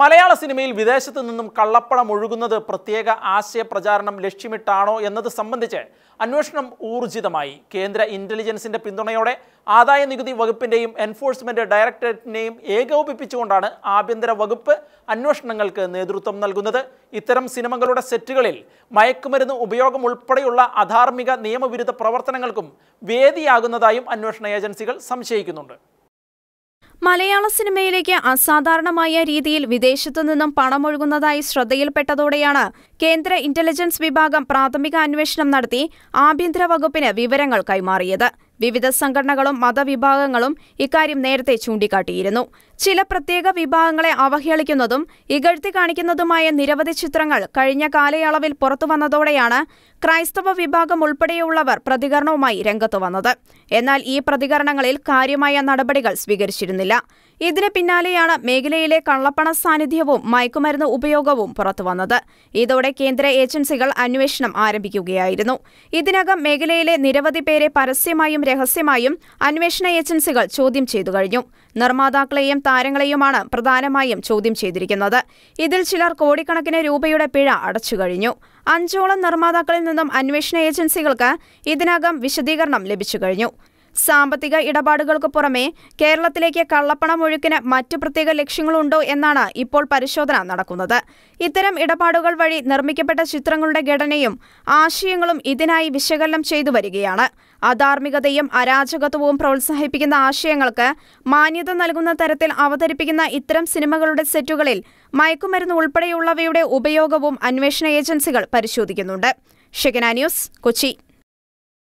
മലയാള സിനിമയിൽ വിദേശത്ത് നിന്നും കള്ളപ്പണം ഒഴുകുന്നത് പ്രത്യേക ആശയ പ്രചാരണം ലക്ഷ്യമിട്ടാണോ എന്നത് സംബന്ധിച്ച് അന്വേഷണം ഊർജിതമായി കേന്ദ്ര ഇന്റലിജൻസിന്റെ പിന്തുണയോടെ ആദായ നികുതി വകുപ്പിന്റെയും എൻഫോഴ്സ്മെന്റ് ഡയറക്ടറേറ്റിനെയും ഏകോപിപ്പിച്ചുകൊണ്ടാണ് ആഭ്യന്തര വകുപ്പ് അന്വേഷണങ്ങൾക്ക് നേതൃത്വം നൽകുന്നത് ഇത്തരം സിനിമകളുടെ സെറ്റുകളിൽ മയക്കുമരുന്ന് ഉപയോഗം ഉൾപ്പെടെയുള്ള അധാർമിക നിയമവിരുദ്ധ പ്രവർത്തനങ്ങൾക്കും വേദിയാകുന്നതായും അന്വേഷണ ഏജൻസികൾ സംശയിക്കുന്നുണ്ട് മലയാള സിനിമയിലേക്ക് അസാധാരണമായ രീതിയിൽ വിദേശത്തു നിന്നും പണമൊഴുകുന്നതായി ശ്രദ്ധയിൽപ്പെട്ടതോടെയാണ് കേന്ദ്ര ഇന്റലിജൻസ് വിഭാഗം പ്രാഥമിക അന്വേഷണം നടത്തി ആഭ്യന്തര വകുപ്പിന് വിവരങ്ങൾ കൈമാറിയത് വിവിധ സംഘടനകളും മതവിഭാഗങ്ങളും ഇക്കാര്യം നേരത്തെ ചൂണ്ടിക്കാട്ടിയിരുന്നു ചില പ്രത്യേക വിഭാഗങ്ങളെ അവഹേളിക്കുന്നതും ഇകഴ്ത്തി കാണിക്കുന്നതുമായ നിരവധി ചിത്രങ്ങൾ കഴിഞ്ഞ കാലയളവിൽ പുറത്തുവന്നതോടെയാണ് ക്രൈസ്തവ വിഭാഗം ഉൾപ്പെടെയുള്ളവർ പ്രതികരണവുമായി രംഗത്തു വന്നത് എന്നാൽ ഈ പ്രതികരണങ്ങളിൽ കാര്യമായ നടപടികൾ സ്വീകരിച്ചിരുന്നില്ല ഇതിന് പിന്നാലെയാണ് മേഖലയിലെ കള്ളപ്പണ സാന്നിധ്യവും മയക്കുമരുന്ന് ഉപയോഗവും പുറത്തുവന്നത് ഇതോടെ കേന്ദ്ര ഏജൻസികൾ അന്വേഷണം ആരംഭിക്കുകയായിരുന്നു ഇതിനകം മേഖലയിലെ നിരവധി പേരെ പരസ്യമായും രഹസ്യമായും അന്വേഷണ ഏജൻസികൾ ചോദ്യം ചെയ്തു കഴിഞ്ഞു നിർമ്മാതാക്കളെയും താരങ്ങളെയുമാണ് പ്രധാനമായും ചോദ്യം ചെയ്തിരിക്കുന്നത് ഇതിൽ ചിലർ കോടിക്കണക്കിന് രൂപയുടെ പിഴ അടച്ചു കഴിഞ്ഞു അഞ്ചോളം നിർമ്മാതാക്കളിൽ നിന്നും അന്വേഷണ ഏജൻസികൾക്ക് ഇതിനകം വിശദീകരണം ലഭിച്ചു കഴിഞ്ഞു സാമ്പത്തിക ഇടപാടുകൾക്ക് പുറമെ കേരളത്തിലേക്ക് കള്ളപ്പണം ഒഴുക്കിന് മറ്റു പ്രത്യേക ലക്ഷ്യങ്ങളുണ്ടോ എന്നാണ് ഇപ്പോൾ പരിശോധന നടക്കുന്നത് ഇത്തരം ഇടപാടുകൾ വഴി നിർമ്മിക്കപ്പെട്ട ചിത്രങ്ങളുടെ ഘടനയും ആശയങ്ങളും ഇതിനായി വിശകലനം ചെയ്തു വരികയാണ് അധാർമികതയും അരാജകത്വവും പ്രോത്സാഹിപ്പിക്കുന്ന ആശയങ്ങൾക്ക് മാന്യത നൽകുന്ന തരത്തിൽ അവതരിപ്പിക്കുന്ന ഇത്തരം സിനിമകളുടെ സെറ്റുകളിൽ മയക്കുമരുന്ന് ഉൾപ്പെടെയുള്ളവയുടെ ഉപയോഗവും അന്വേഷണ ഏജൻസികൾ പരിശോധിക്കുന്നുണ്ട് ഷെഗന ന്യൂസ് കൊച്ചി